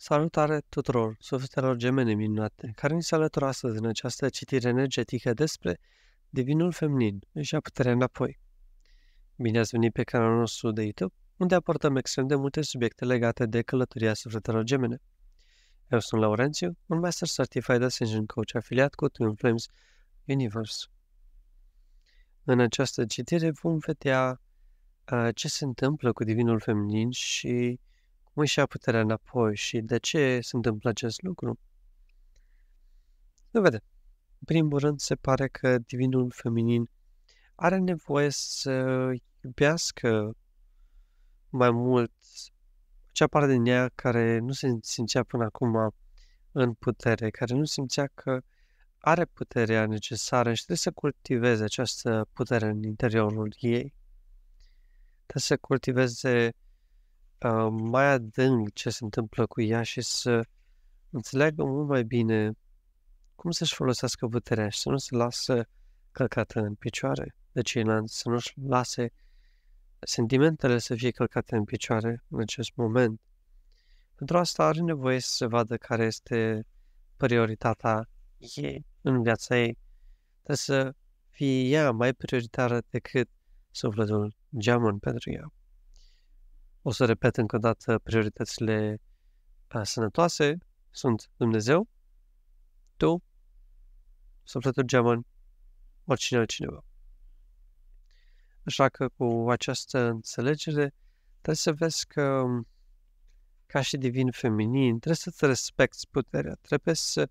Salutare tuturor sufletelor gemene minunate, care ni se alătură astăzi în această citire energetică despre Divinul Feminin și deci a puterea înapoi. Bine ați venit pe canalul nostru de YouTube, unde aportăm extrem de multe subiecte legate de călătoria sufletelor gemene. Eu sunt Laurențiu, un Master Certified Ascension Coach afiliat cu Twin Flames Universe. În această citire vom vedea uh, ce se întâmplă cu Divinul Feminin și cum își ia puterea înapoi și de ce se întâmplă acest lucru? Nu vede. În primul rând, se pare că divinul feminin are nevoie să iubească mai mult ce parte din ea care nu se simțea până acum în putere, care nu simțea că are puterea necesară și trebuie să cultiveze această putere în interiorul ei. Trebuie să cultiveze uh, mai adânc ce se întâmplă cu ea și să înțeleagă mult mai bine cum să-și folosească puterea și să nu se lasă călcată în picioare de ceilalți, să nu-și lase sentimentele să fie călcate în picioare în acest moment. Pentru asta are nevoie să se vadă care este prioritatea ei în viața ei. Trebuie să fie ea mai prioritară decât sufletul geamăn pentru ea. O să repet încă o dată prioritățile sănătoase. Sunt Dumnezeu, tu, sufletul geamăn, oricine altcineva. Așa că cu această înțelegere trebuie să vezi că um, ca și divin feminin, trebuie să-ți respecti puterea, trebuie să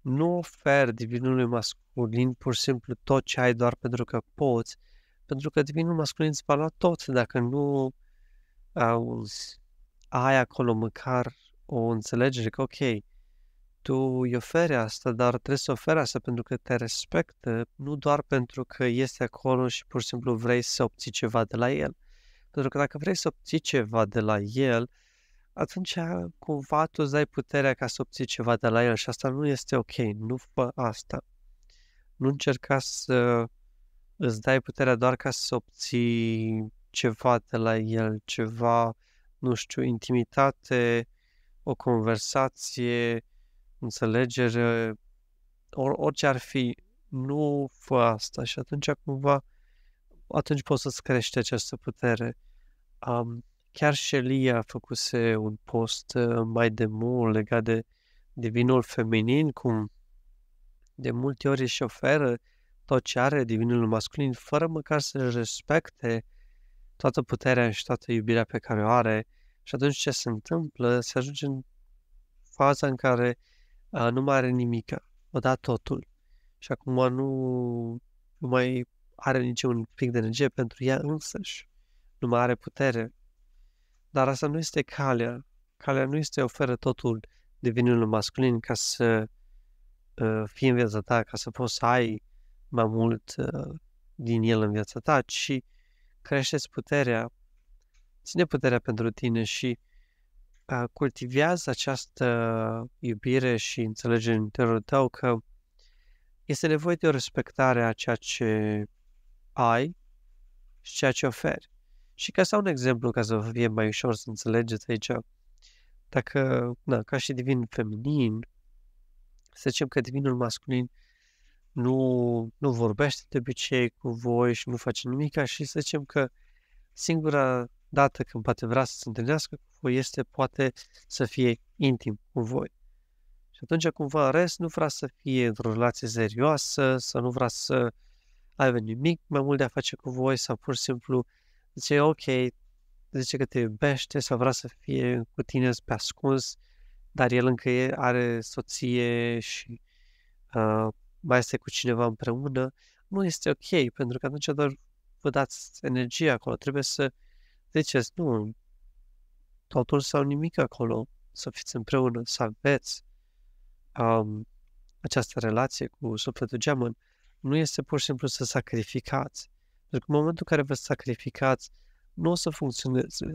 nu oferi divinului masculin pur și simplu tot ce ai doar pentru că poți, pentru că divinul masculin îți va lua tot dacă nu auzi, ai acolo măcar o înțelegere că, ok, tu îi oferi asta, dar trebuie să oferi asta pentru că te respectă, nu doar pentru că este acolo și pur și simplu vrei să obții ceva de la el. Pentru că dacă vrei să obții ceva de la el, atunci cumva tu îți dai puterea ca să obții ceva de la el și asta nu este ok, nu fă asta. Nu încerca să îți dai puterea doar ca să obții ceva de la el, ceva, nu știu, intimitate, o conversație, înțelegere, or, orice ar fi, nu fă asta și atunci cumva, atunci poți să-ți crești această putere. Um, chiar a făcuse un post uh, mai de mult legat de, divinul feminin, cum de multe ori își oferă tot ce are divinul masculin, fără măcar să respecte uh, toată puterea și toată iubirea pe care o are și atunci ce se întâmplă? Se ajunge în faza în care uh, nu mai are nimic, o da totul și acum nu, nu mai are niciun pic de energie pentru ea însăși, nu mai are putere. Dar asta nu este calea. Calea nu este oferă totul divinului masculin ca să uh, fie în viața ta, ca să poți să ai mai mult uh, din el în viața ta, ci uh, creșteți puterea, ține puterea pentru tine și uh, cultivează această iubire și înțelegere în interiorul tău că este nevoie de o respectare a ceea ce ai și ceea ce oferi. Și ca să un exemplu, ca să fie mai ușor să înțelegeți aici, dacă, na, ca și divin feminin, să zicem că divinul masculin nu nu vorbește de obicei cu voi și nu face nimic și să zicem că singura dată când poate vrea să se întâlnească cu voi este poate să fie intim cu voi. Și atunci cumva în rest nu vrea să fie într-o relație serioasă, să nu vrea să aibă nimic mai mult de a face cu voi sau pur și simplu zice ok, zice că te iubește sau vrea să fie cu tine pe ascuns, dar el încă are soție și uh, mai este cu cineva împreună, nu este ok, pentru că atunci doar vă dați energie acolo. Trebuie să ziceți, nu, totul sau nimic acolo, să fiți împreună, să aveți um, această relație cu sufletul geamăn. Nu este pur și simplu să sacrificați. Pentru că în momentul în care vă sacrificați, nu o să funcționeze.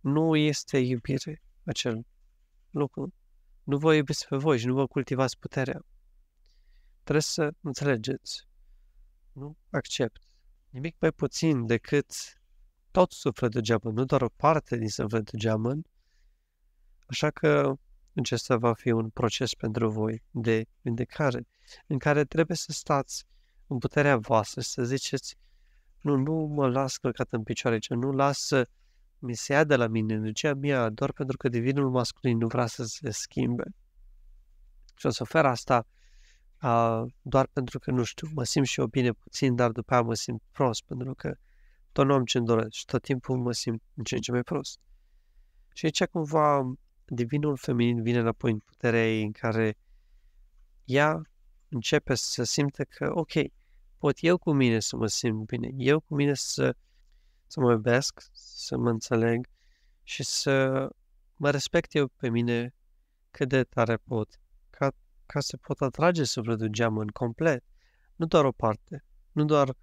Nu este iubire acel lucru. Nu vă iubiți pe voi și nu vă cultivați puterea. Trebuie să înțelegeți. Nu accept nimic mai puțin decât tot sufletul geamăn, nu doar o parte din sufletul geamăn. Așa că acesta va fi un proces pentru voi de vindecare, în care trebuie să stați în puterea voastră să ziceți nu, nu mă las călcat în picioare, ce nu las să mi se ia de la mine energia mea doar pentru că divinul masculin nu vrea să se schimbe. Și o să ofer asta a, doar pentru că, nu știu, mă simt și eu bine puțin, dar după aia mă simt prost, pentru că tot nu am ce-mi doresc și tot timpul mă simt în ce în ce mai prost. Și aici cumva divinul feminin vine înapoi în puterea ei în care ea începe să simte că, ok, pot eu cu mine să mă simt bine, eu cu mine să, să mă iubesc, să mă înțeleg și să mă respect eu pe mine cât de tare pot ca să pot atrage sufletul geam în complet, nu doar o parte, nu doar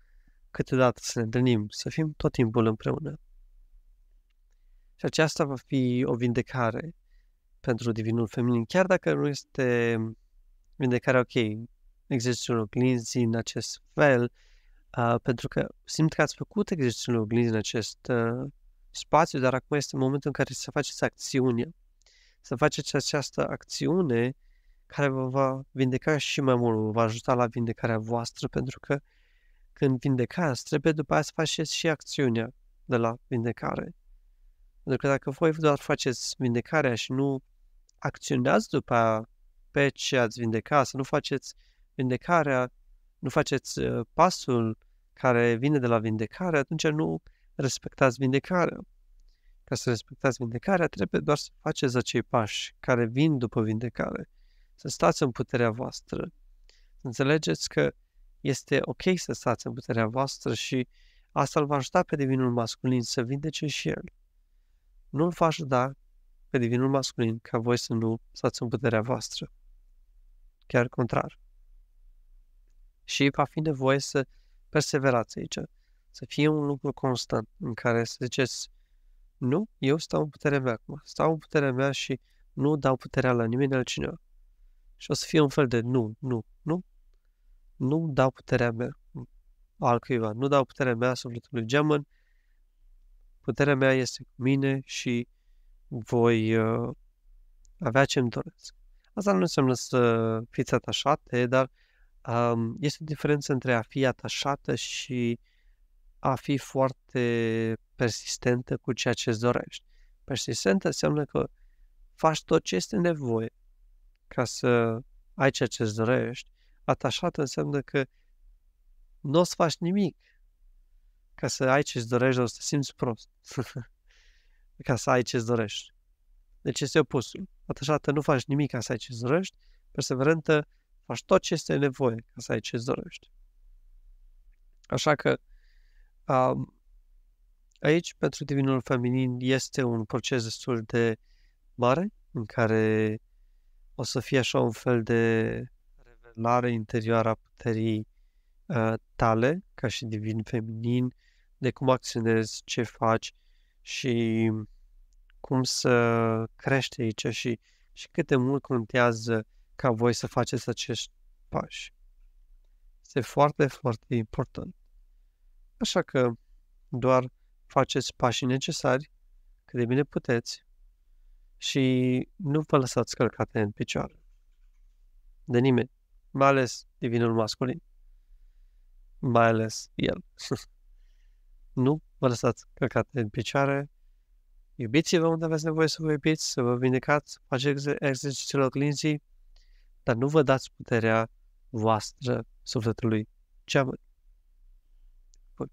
câteodată să ne întâlnim, să fim tot timpul împreună. Și aceasta va fi o vindecare pentru divinul feminin, chiar dacă nu este vindecarea ok, exercițiul oglinzi în acest fel, uh, pentru că simt că ați făcut exercițiul oglinzi în acest uh, spațiu, dar acum este momentul în care să faceți acțiune, să faceți această acțiune care vă va vindeca și mai mult, vă va ajuta la vindecarea voastră, pentru că când vindecați, trebuie după aceea să faceți și acțiunea de la vindecare. Pentru că dacă voi doar faceți vindecarea și nu acționați după aia pe ce ați vindecat, să nu faceți vindecarea, nu faceți ă, pasul care vine de la vindecare, atunci nu respectați vindecarea. Ca să respectați vindecarea, trebuie doar să faceți acei pași care vin după vindecare să stați în puterea voastră. Să înțelegeți că este ok să stați în puterea voastră și asta îl va ajuta pe divinul masculin să vindece și el. Nu îl va ajuta pe divinul masculin ca voi să nu stați în puterea voastră. Chiar contrar. Și va fi nevoie să perseverați aici, să fie un lucru constant în care să ziceți nu, eu stau în puterea mea acum, stau în puterea mea și nu dau puterea la nimeni altcineva. Și o să fie un fel de nu, nu, nu. Nu dau puterea mea altcuiva. Nu dau puterea mea sufletului geamăn. Puterea mea este cu mine și voi uh, avea ce-mi doresc. Asta nu înseamnă să fiți atașate, dar um, este o diferență între a fi atașată și a fi foarte persistentă cu ceea ce îți dorești. Persistentă înseamnă că faci tot ce este nevoie ca să ai ceea ce îți dorești, atașat înseamnă că nu o să faci nimic ca să ai ce îți dorești, dar o să te simți prost. ca să ai ce îți dorești. Deci este opusul. Atașată nu faci nimic ca să ai ce îți dorești, perseverentă faci tot ce este nevoie ca să ai ce îți dorești. Așa că um, aici, pentru divinul feminin, este un proces destul de mare în care o să fie așa un fel de revelare interioară a puterii uh, tale, ca și divin feminin, de cum acționezi, ce faci și cum să crești aici și, și cât de mult contează ca voi să faceți acești pași. Este foarte, foarte important. Așa că doar faceți pașii necesari cât de bine puteți și nu vă lăsați călcate în picioare de nimeni, mai ales divinul masculin, mai ales el. nu vă lăsați călcate în picioare, iubiți-vă unde aveți nevoie să vă iubiți, să vă vindecați, faceți exercițiile clinții, dar nu vă dați puterea voastră sufletului geamului. Bun.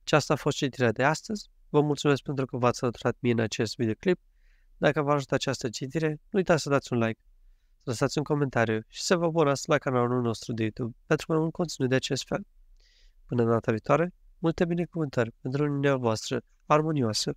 Aceasta a fost citirea de astăzi. Vă mulțumesc pentru că v-ați alăturat mie în acest videoclip. Dacă v-a ajutat această citire, nu uitați să dați un like, să lăsați un comentariu și să vă abonați la canalul nostru de YouTube pentru mai mult conținut de acest fel. Până data viitoare, multe binecuvântări pentru lumea voastră armonioasă!